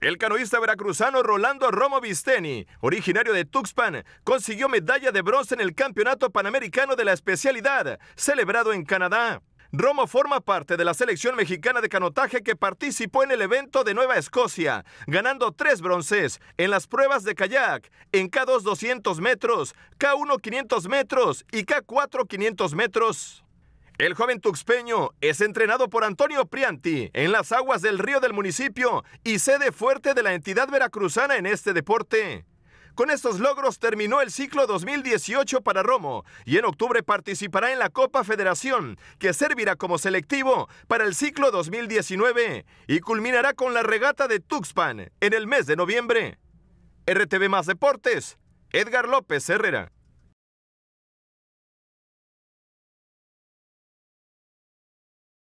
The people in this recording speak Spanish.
El canoísta veracruzano Rolando Romo Visteni, originario de Tuxpan, consiguió medalla de bronce en el Campeonato Panamericano de la especialidad, celebrado en Canadá. Romo forma parte de la selección mexicana de canotaje que participó en el evento de Nueva Escocia, ganando tres bronces en las pruebas de kayak, en K2 200 metros, K1 500 metros y K4 500 metros. El joven tuxpeño es entrenado por Antonio Prianti en las aguas del río del municipio y sede fuerte de la entidad veracruzana en este deporte. Con estos logros terminó el ciclo 2018 para Romo y en octubre participará en la Copa Federación, que servirá como selectivo para el ciclo 2019 y culminará con la regata de Tuxpan en el mes de noviembre. RTV Más Deportes, Edgar López Herrera.